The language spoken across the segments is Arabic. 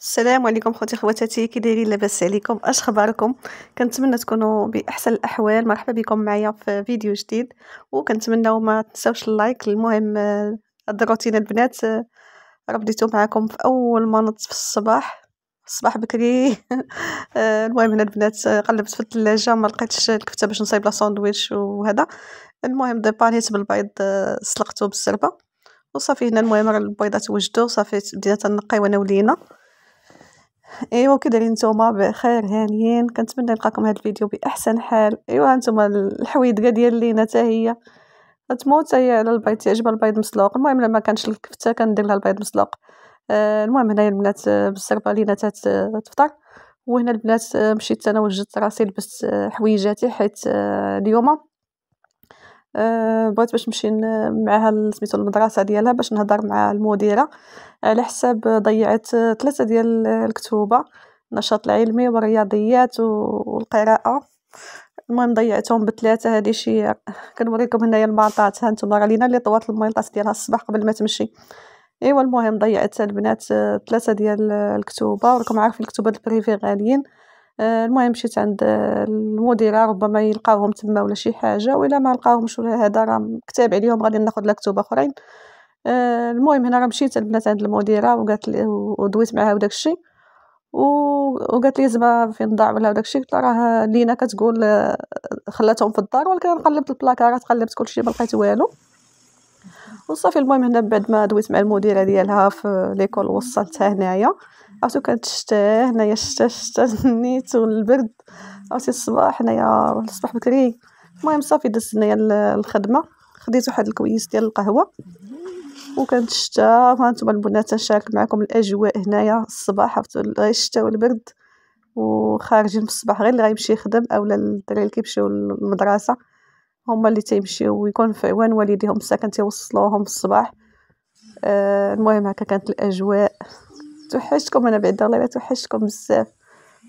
السلام عليكم خوتي خواتاتي كي دايرين لاباس عليكم اش خباركم كنتمنى تكونوا باحسن الاحوال مرحبا بكم معايا في فيديو جديد وكنتمنى ما تنساوش اللايك المهم الروتين البنات ربديتو معاكم معكم في اول ما نط في الصباح الصباح بكري آه، المهم هنا البنات قلبت في الثلاجه ما لقيتش الكفته باش نصايب لا ساندويتش وهذا المهم ديبانيت بالبيض سلقته بالزربه وصافي هنا المهم راه البيضات وجدوا صافي بدينا تنقيو انا ولينا ايوا كي دايرين نتوما بخير هانيين كنتمنى نلقاكم هذا الفيديو باحسن حال ايوا نتوما الحويدقه ديال لينا حتى هي تموت هي على البيض تعجبها البيض مسلوق المهم لما كانش الكفته كندير لها البيض مسلوق آه، المهم هنايا البنات آه، بالسربه لينا تفطر وهنا البنات آه، مشيت انا وجدت راسي لبست حويجاتي حيت اليوم أه، بغيت باش نمشي معها سميتو المدرسه ديالها باش نهضر مع المديره على حساب ضيعت ثلاثه ديال الكتوبه النشاط العلمي والرياضيات والقراءه المهم ضيعتهم بثلاثه هذه شي كنوريكم هنايا المالطات ها نتوما راه لينا اللي طوات المالطات ديالها الصباح قبل ما تمشي ايوا المهم ضيعت البنات ثلاثه ديال الكتوبه وراكم عارفين الكتوبه البريفي غاليين آه، المهم مشيت عند آه، المديره ربما يلقاوهم تما ولا شي حاجه والا ما لقاوهمش ولا هذا راه مكتاب عليهم غادي ناخذ لكتوب اخرين آه، المهم هنا راه مشيت البنات عند المديره وقالت لي ودويت معها وداك الشيء وقالت لي زعما فين ضاع ولا داك الشيء قلت راه لينا كتقول خلاتهم في الدار ولكن قلبت البلاكارات قلبت كلشي ما لقيت والو وصافي المهم هنا بعد ما دويت مع المديره ديالها في ليكول وصلتها هنايا عرفتو كانت الشتا هنايا الشتا الشتا النيت والبرد عرفتي الصباح هنايا الصباح بكري المهم صافي دزت هنايا الخدمه خديت واحد الكويس ديال القهوه وكانت الشتا هانتوما البنات نشارك معكم الاجواء هنايا الصباح عرفتو غير الشتا والبرد وخارجين في الصباح غير اللي غيمشي يخدم اولا الدراري اللي كيمشيو للمدرسه هما اللي تيمشيو ويكون في عوان والديهم الساكن تيوصلوهم في الصباح آه المهم هكا كانت الاجواء توحشتكم انا بعد الله توحشتكم بزاف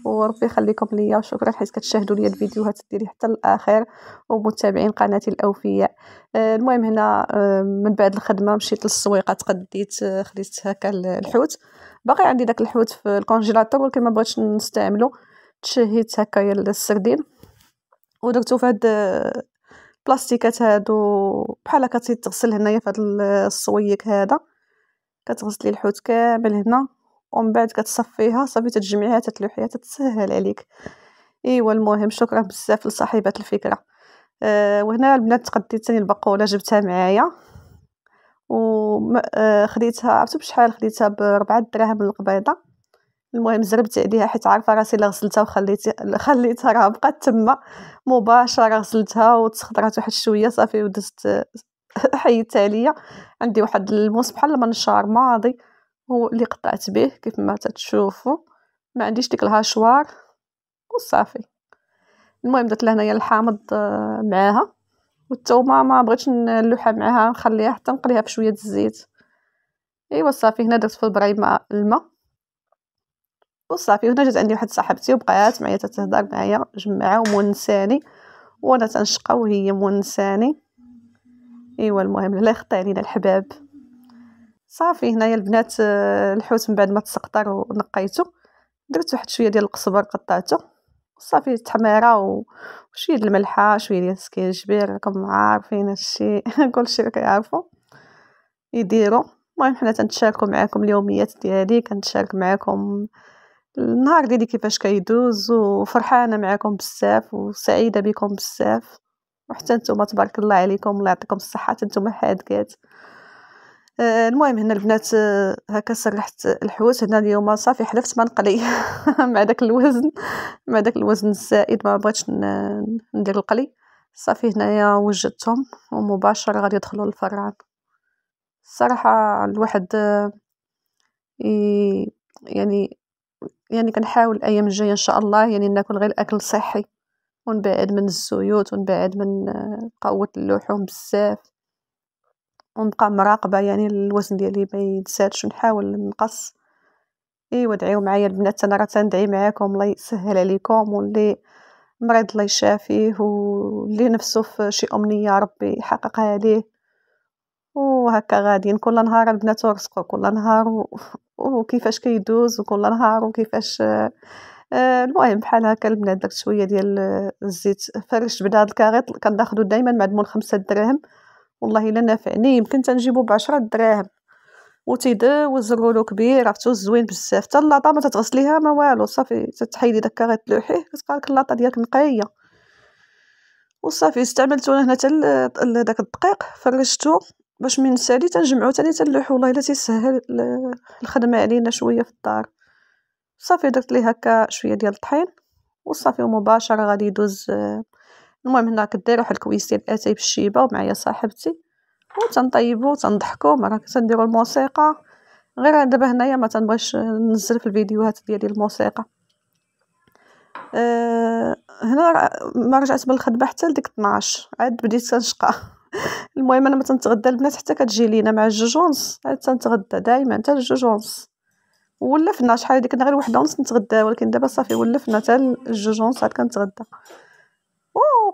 وربي يخليكم ليا شكرا حيت كتشاهدوا ليا الفيديوهات ديالي حتى الاخر ومتابعين قناتي الاوفياء آه، المهم هنا آه، من بعد الخدمه مشيت للسويقه تقديت آه، خديت هكا الحوت باقي عندي داك الحوت في الكونجيلاتور ولكن ما بغيتش نستعملو تشهيت يا السردين ودرتو في هاد البلاستيكات هادو بحال هكا تيتغسل هنايا في هاد السويك هذا كتغسلي الحوت كامل هنا ومن بعد كتصفيها صافي تجمعيها تتلوحيها تتسهل عليك ايوا المهم شكرا بزاف لصاحبه الفكره أه وهنا البنات تقديت ثاني البقوله جبتها معايا و أه خديتها عرفتو بشحال خديتها بربعة دراهم القبيضه المهم زربت عليها حيت عارفه راسي اللي غسلتها وخليت خليتها راه بقات تما مباشره غسلتها وتخضرات واحد شويه صافي ودزت حيدتها عليا عندي واحد الموس بحال المنشار ماضي ماضي واللي قطعت به كيف ما تتشوفوا ما عنديش ديك الهاشوار وصافي المهم درت لهنايا الحامض معاها والتومه ما بغيتش نلوحها معاها نخليها حتى نقليها بشويه الزيت ايوا صافي هنا درت في البريمه الماء وصافي هنا جات عندي واحد صاحبتي وبقات معايا تتهضر معايا جمعه ومنساني وانا تنشقى وهي مونساني ايوا المهم لا يخطي علينا الحباب صافي هنايا البنات آه، الحوت من بعد ما تسقطر ونقيته درت واحد شويه ديال القزبر قطعته صافي تحميره وشويه ديال الملحه شويه ديال السكينجبير راكم عارفين هادشي كلشي كيعرفو يديرو يديروا المهم حنا تنتشاركوا معاكم اليوميات ديالي كنتشارك معاكم النهار ديالي كيفاش كيدوز وفرحانه معاكم بزاف وسعيده بكم بزاف وحتى نتوما تبارك الله عليكم الله يعطيكم الصحه نتوما حادكات آه، المهم هنا البنات آه، هكا سرحت الحوت هنا اليوم صافي حلفت ما نقلي مع داك الوزن مع داك الوزن الزائد ما بغيتش ندير القلي صافي هنايا وجدتهم ومباشره غادي يدخلوا للفران الصراحه الواحد آه، يعني يعني كنحاول الايام الجايه ان شاء الله يعني ناكل غير الاكل الصحي ونبعد من الزيوت ونبعد من قوه اللحوم بزاف ونبقى مراقبة يعني الوزن ديالي ما يتزادش ونحاول نقص ايوا دعيو معايا البنات انا راه تندعي معاكم الله يسهل عليكم واللي مريض الله يشافيه واللي نفسه في شي امنيه ربي يحققها ليه وهكا غاديين يعني كل نهار البنات ورزقوا كل نهار و... وكيفاش كيدوز وكل نهار وكيفاش آه، المهم بحال هكا البنات داك شويه ديال الزيت فرشت بدا هاد الكاريط كناخذو دائما معدمون خمسة دراهم والله الا نافعني يمكن تنجيبو بعشرة دراهم وتيدوز الرولو كبير عرفتو زوين بزاف حتى اللاطه ما تتغسليها ما والو صافي تتحيدي داك غتلوحيه كتبقى اللاطا ديالك نقيه وصافي استعملتو هنا حتى داك الدقيق فرشتو باش من سالي تنجمعو تاني تنلوحو والله الا تيسهل الخدمه علينا شويه في الدار صافي درت ليه هكا شويه ديال الطحين وصافي ومباشره غادي يدوز المهم هنا كدير واحد ديال اتاي بالشيبه ومعايا صاحبتي وتنطيبو وتنضحكو مرات تنديرو الموسيقى غير دابا هنايا ما تنبغيش ننزل في الفيديوهات ديالي الموسيقى أه هنا ما رجعت من الخدمه حتى لديك 12 عاد بديت تنشقى المهم انا ما تنتغدى البنات حتى كتجي لينا مع جوج ونص عاد تنتغدى دائما حتى الجوج ونص ولفنا شحال هذيك غير وحده ونص نتغدى ولكن دابا صافي ولفنا حتى الجوج ونص عاد كنتغدى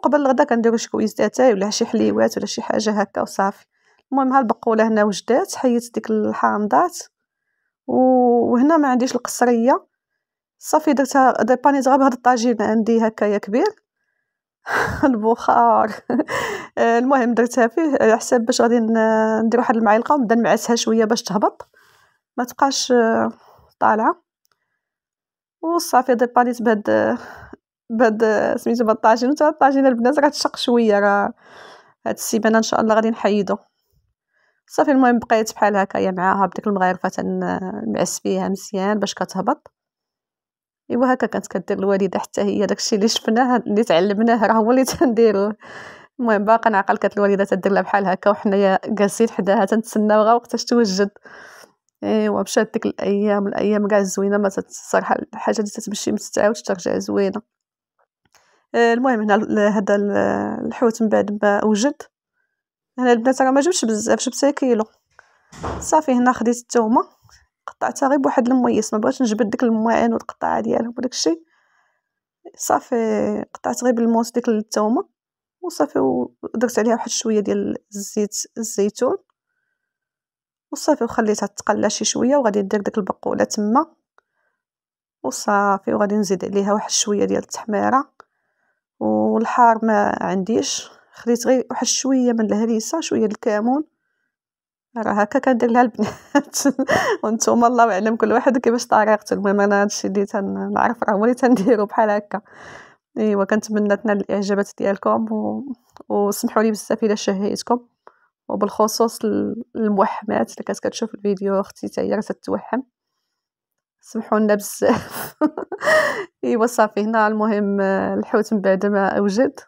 قبل الغدا كنديرو شي كويس تاع ولا شي حليوات ولا شي حاجه هكا وصافي المهم ها البقوله هنا وجدات حيت ديك الحامضات وهنا ما عنديش القصريه صافي درتها ديبانيت غير بهاد الطاجين عندي يا كبير البخار المهم درتها فيه على حساب باش غادي ندير واحد المعلقه ونبدا نمعسها شويه باش تهبط ما تبقاش طالعه وصافي ديبانيت بهاد بهاد سميتو بهاد الطاجين وتا الطاجين البنات راه تشق شويه راه هاد السيبانه ان شاء الله غادي نحيدو صافي المهم بقيت بحال هكايا معاها بديك المغارفه تنعس فيها مزيان باش كتهبط ايوا هكا كانت كدير الوالده حتى هي داكشي اللي شفناه اللي تعلمناه راه هو اللي تنديرو المهم باقا نعقل كانت الوالده تدير لها بحال هكا وحنايا جالسين حداها تنتسناو غا وقتاش توجد ايوا مشات ديك الايام الايام كاع زوينه ما تتصرح الحاجه اللي تتمشي ما ترجع زوينه آه، المهم هنا هذا الحوت من بعد ما وجد هنا البنات راه ما جبتش بزاف جبت كيلو صافي هنا خديت التومه قطعتها غير بواحد المويس ما بغيتش نجبد ديك المواعين والقطاعه ديالهم وداك الشيء صافي قطعت غير بالموس ديك التومه وصافي ودرت عليها واحد شويه ديال الزيت الزيتون وصافي وخليتها تقلى شي شويه وغادي ندير ديك البقوله تما وصافي وغادي نزيد عليها واحد شويه ديال التحميره والحار ما عنديش خديت غير واحد شويه من الهريسه شويه الكمون راه هكا كندير لها البنات وانتم الله اعلم كل واحد كيفاش طريقته المهم انا هادشي اللي تنعرف راه هو اللي تنديرو بحال هكا ايوا كنتمنى تنال الاعجابات ديالكم و... وسمحوا لي بزاف الا شهيتكم وبالخصوص الموحمات اللي كانت كتشوف الفيديو اختي تاهي راه تتوحم سمحوا لنا بزاف ايوا صافي هنا المهم آه، الحوت من بعد ما اوجد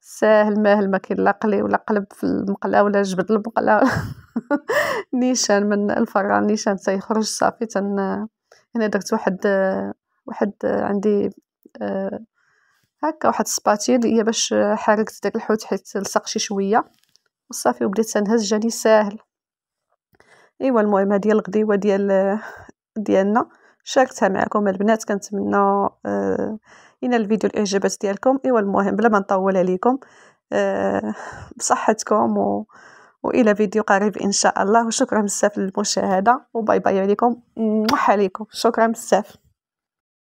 ساهل ماهل ما لا قلي ولا قلب في المقله ولا جبد المقله نيشان من الفران نيشان تيخرج صافي تن هنا آه، درت واحد آه، واحد عندي هكا واحد السباتيل هي باش حركت داك الحوت حيت لصق شي شويه وصافي وبديت تنهز جاني ساهل ايوا المهم هادي الغديوه ديال ديالنا شاركتها معكم البنات كنتمنى آه، ان الفيديو الاعجابات ديالكم ايوا المهم بلا ما نطول عليكم آه، بصحتكم و... والى فيديو قريب ان شاء الله وشكرا بزاف للمشاهده وباي باي عليكم وحاليكم شكرا بزاف